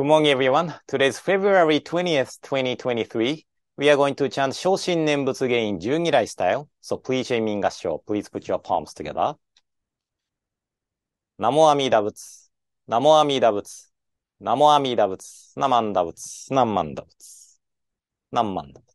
Good morning, everyone. Today's February 20th, 2023. We are going to chant Shoshin Nembutsu Gein Jungirai style. So please, Sheimin Gassho, please put your palms together. Namo Amida Butsu. Namo Amida Butsu. Namo Amida b u t s n a m a n a Butsu. n a m a n a Butsu. n a m a n a Butsu.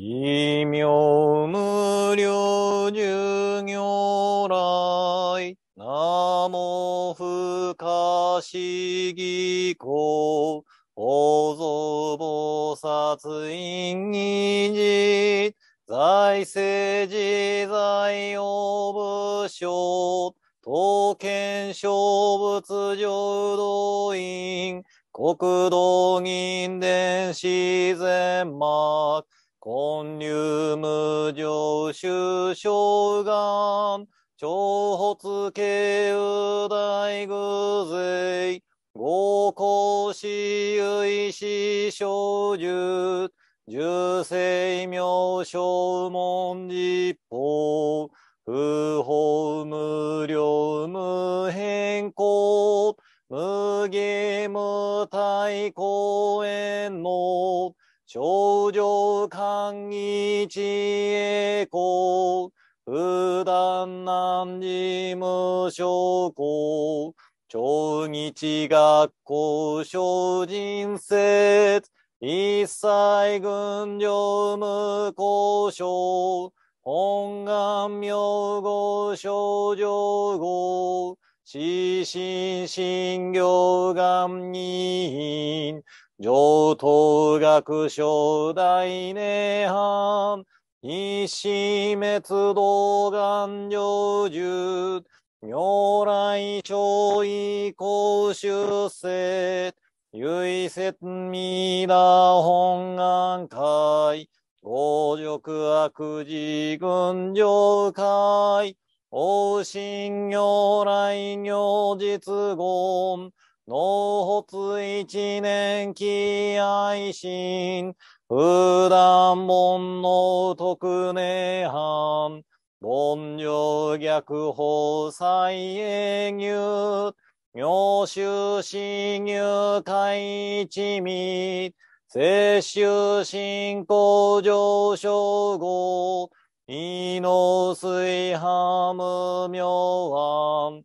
奇妙無量寿業来、なも不可思議公、法蔵菩薩院に事、財政自在用武将、刀剣勝仏上土院。国道銀伝自然幕、本流無常修正願、長発慶右大偶税、合公有意思小獣、十世名小文字法、不法無量無変更、無限無対公園の、頂上寛一栄光、普段南事無証拠、超日学校小人説、一切軍上無交渉、本願名号症状号、死神心行願人、上等学賞大涅槃、一死滅道願成就、如来超異公出世、唯説未だ本願会、五辱悪事群上会、往信如来如実言、納骨一年期愛心、普段門の特寧藩、凡女逆法再営入、妙修侵入会一味、摂取進行上昇後、異能水波無妙案、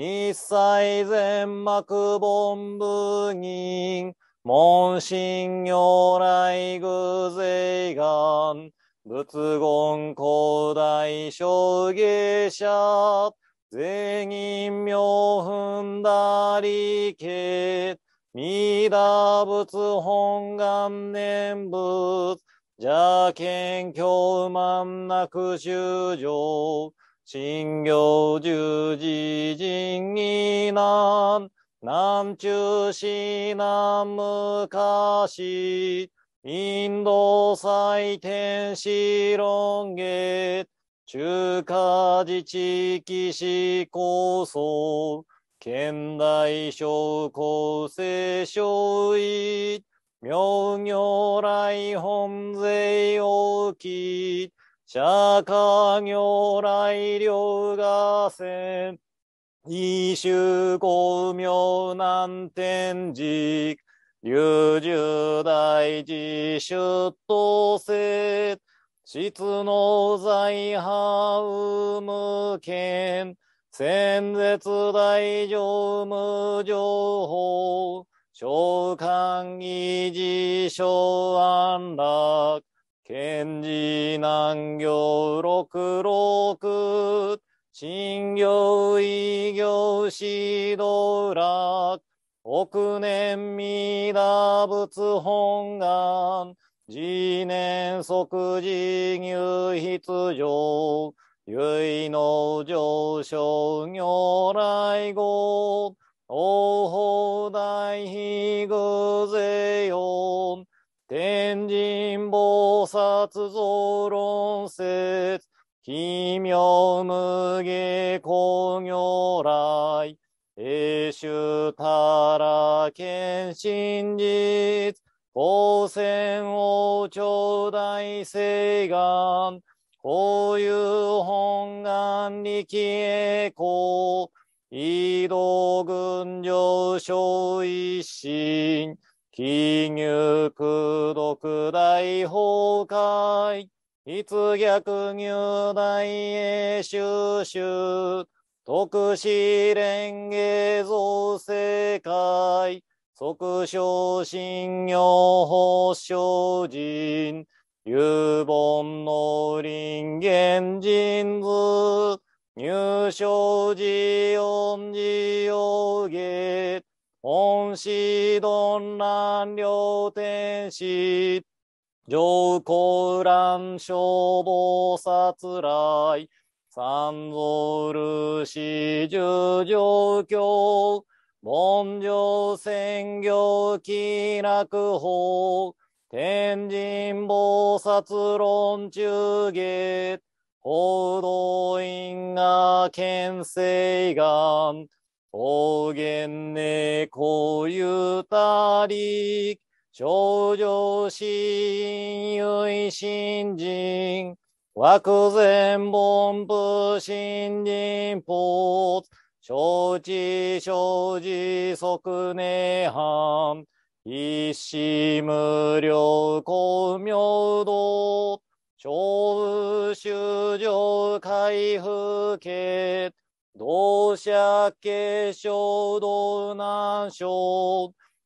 一切全幕本部人、門神如来偶税願、仏言古代小芸者、全人名分だりけ、弥陀仏本願念仏、邪剣教満なく修行、新行十字人義難、南中市南昔、インド祭典史論下、中華自治騎士構想、現代小構成小一、妙行来本税大き、釈迦如来両合戦、異種公明南天寺、流獣大寺出頭せ、質の財派無権、戦絶大乗無情報、召喚維持所安楽、賢治難行六六、新行異行指導楽、億年未打仏本願、次年即時入筆上、唯の上昇如来語、王法大悲偶税音、天神菩薩造論説、奇妙無下工如来、英州たら剣真実、光線王朝大誓願、こういう本願力栄光、移動群上昇一心、気入空毒大崩壊。逸逆入大栄収集。特使連芸造世界。即将信用保昇人。有本の林間人図。入賞寺恩寺用芸。恩師丼南両天使、上皇蘭消防殺来、三蔵漆四十上京、文上専業気楽法、天神菩薩論中下、報道院が県政岸、方言猫ゆたり、少女親友新人、枠前本部新人ポーツ、承知承知即根藩、一心無量、公明道、超宇修上開封決、同社継承道南省、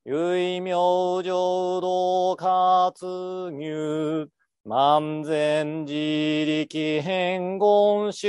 唯名浄土活入、万全自力変言集、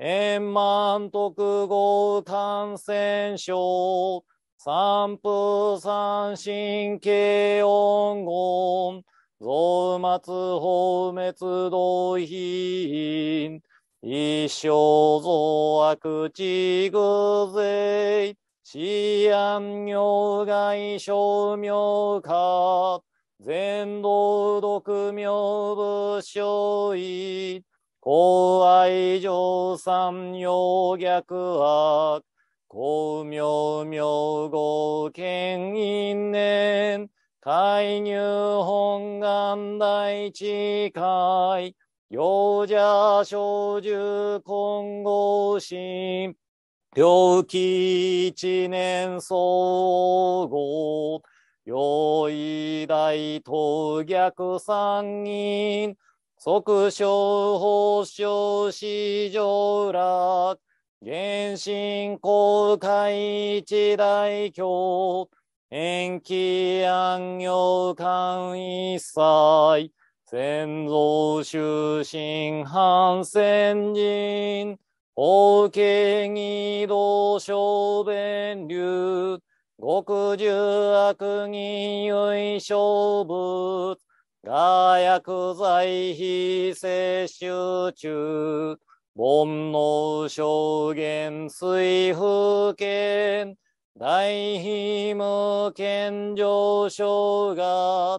円満徳合感染症、三風三神経音言、増末放滅同品、一生増悪地具税、治安業外商妙化、全道独妙武将医、公愛上三妙逆悪、公妙妙合剣因年、介入本願第一回、幼者小獣混合心、病気一年総合、用意大東逆三人、即小法小市上ら、原神公開一大教、延期安行間一切、先祖修身反戦人、法華義道小弁流、極重悪人唯勝物、が薬剤非摂取中、煩悩証言水風圏、大非無健上書が、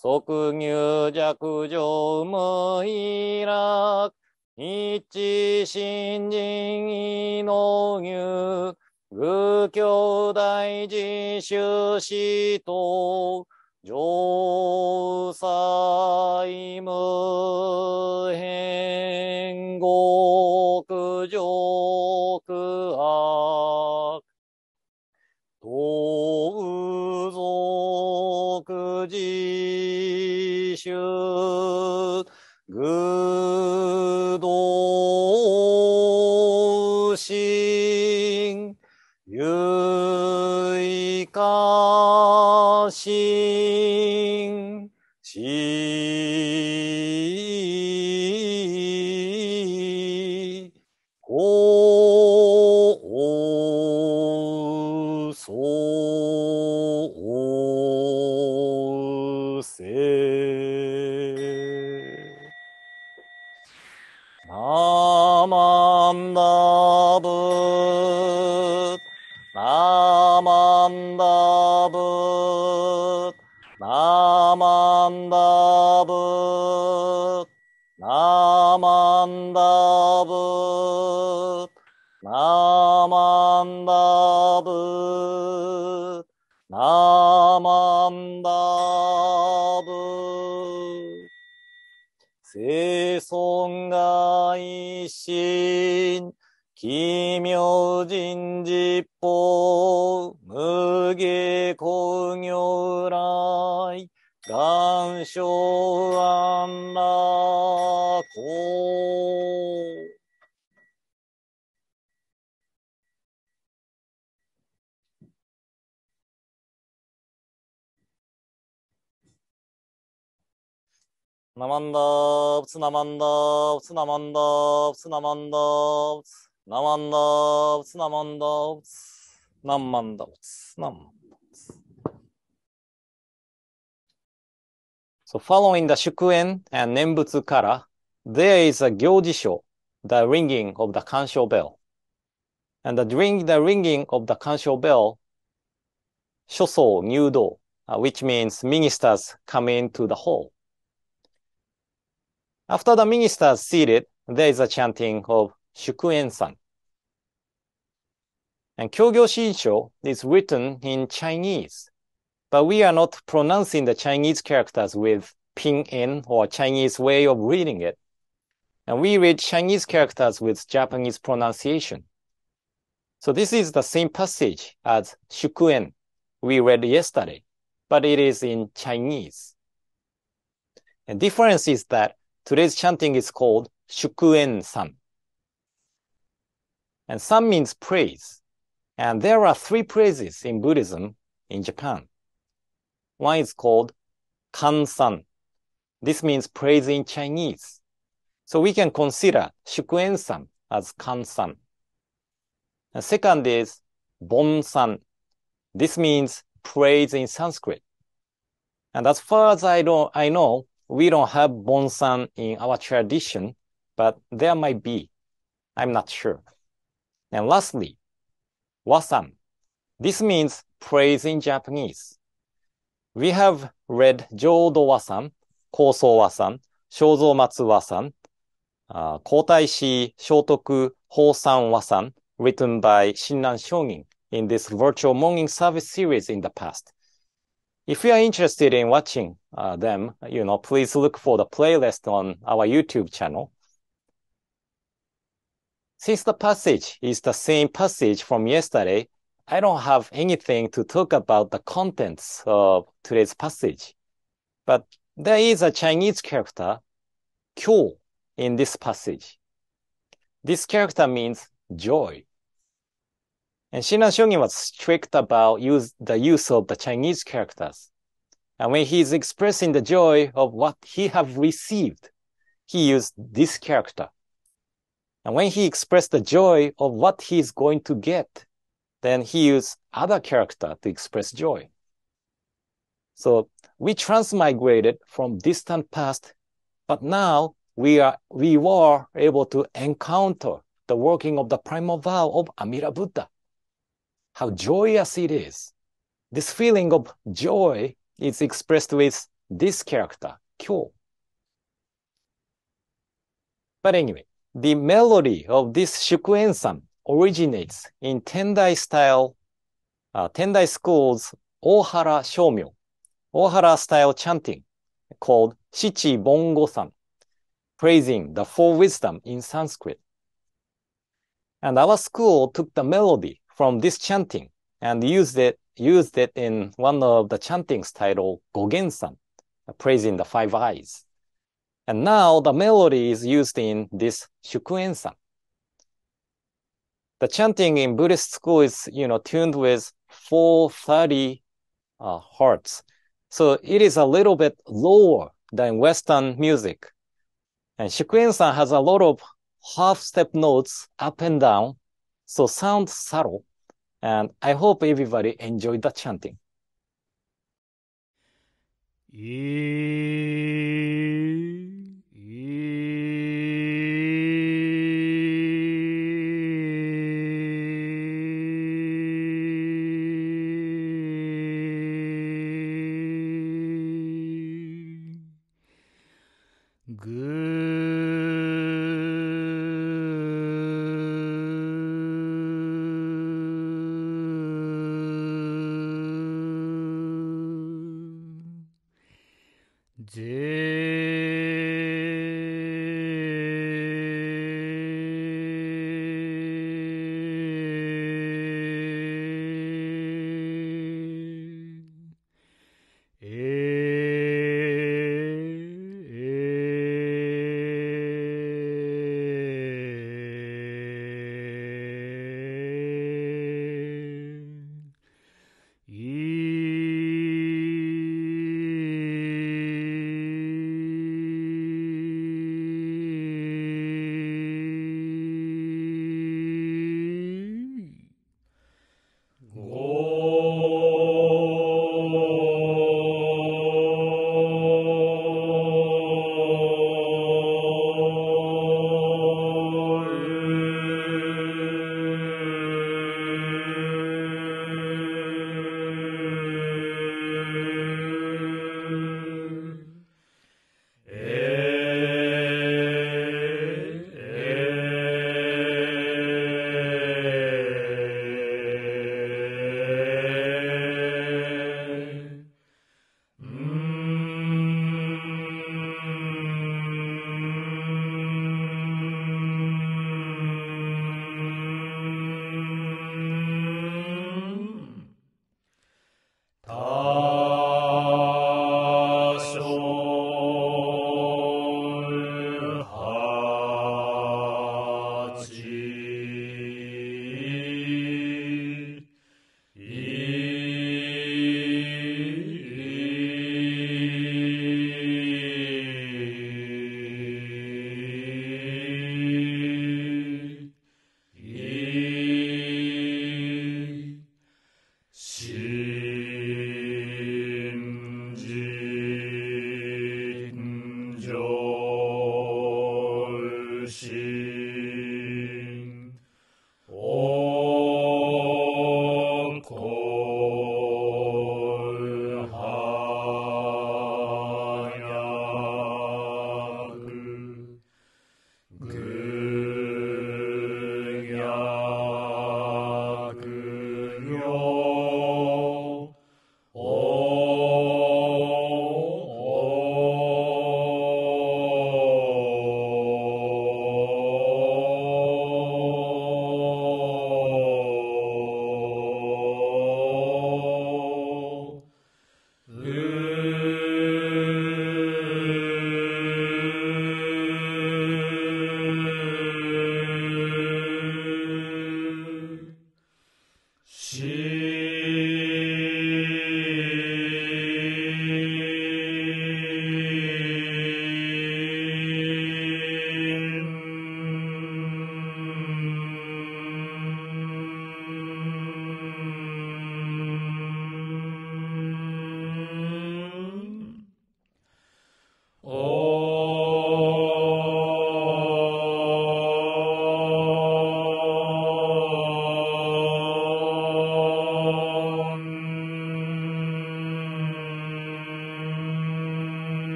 即入弱上無依楽。一新人異能入。愚教大自修士と。上西無変極上衆、ぐどうしん、ゆいかしん、しダブナマンダブ生存が一心奇妙人実法無下工業来願書安楽公ナマンダーツナマンダーツナマンダーツナマンダーツナマンダーツナマンダーツナマンダーツナマンダーツ So following the 祝宴 and 念仏から there is a 行事書 the ringing of the kanshō bell and the, ring, the ringing of the k a n s h bell 諸僧入道 u which means ministers come into the hall After the ministers seated, there is a chanting of Shukuen-san. And Kyogyo Shinsho is written in Chinese, but we are not pronouncing the Chinese characters with Pinyin or Chinese way of reading it. And we read Chinese characters with Japanese pronunciation. So this is the same passage as Shukuen we read yesterday, but it is in Chinese. The difference is that Today's chanting is called Shukuen San. And San means praise. And there are three praises in Buddhism in Japan. One is called Kan San, This means praise in Chinese. So we can consider Shukuen-san as San. And second is Bon-san. This means praise in Sanskrit. And as far as I know, I know we don't have bonsan in our tradition, but there might be. I'm not sure. And lastly, wasan. This means praise in Japanese. We have read Jodo wasan, Koso wasan, Shozo Matsu wasan, uh, Kotaishi Shotoku Hosan wasan, written by Shinran Shogin in this virtual morning service series in the past. If you are interested in watching uh, them, you know, please look for the playlist on our YouTube channel. Since the passage is the same passage from yesterday, I don't have anything to talk about the contents of today's passage. But there is a Chinese character, kyo, in this passage. This character means joy. And Shinan Shonin was strict about use, the use of the Chinese characters. And when he is expressing the joy of what he have received, he used this character. And when he expressed the joy of what he is going to get, then he used other character to express joy. So we transmigrated from distant past, but now we are we were able to encounter the working of the primal vow of Amida Buddha how joyous it is. This feeling of joy is expressed with this character, Kyo. But anyway, the melody of this Shukuen-san originates in Tendai style, uh, Tendai school's Ohara Shomyo, Ohara style chanting called Shichi Bongo-san, praising the four wisdom in Sanskrit. And our school took the melody from this chanting and used it used it in one of the chantings titled Gogensan, praising the five eyes. And now the melody is used in this shukuen The chanting in Buddhist school is, you know, tuned with 430 uh, hertz. So it is a little bit lower than Western music. And shukuen has a lot of half step notes up and down. So sound subtle and I hope everybody enjoyed the chanting. good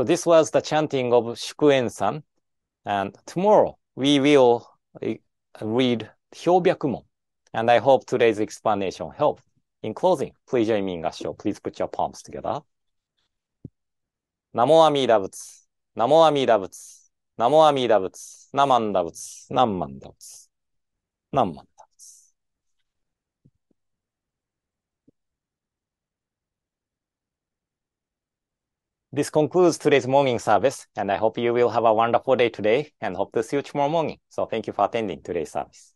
So this was the chanting of Shukuen-san. And tomorrow we will uh, read Hyobyakumon. And I hope today's explanation helped. In closing, please join me in Gassho. Please put your palms together. Namo Amida Butsu. Namo Amida Butsu. Namo Amida Butsu. Namanda Butsu. Namanda Butsu. Namanda. This concludes today's morning service, and I hope you will have a wonderful day today and hope to see you tomorrow morning. So thank you for attending today's service.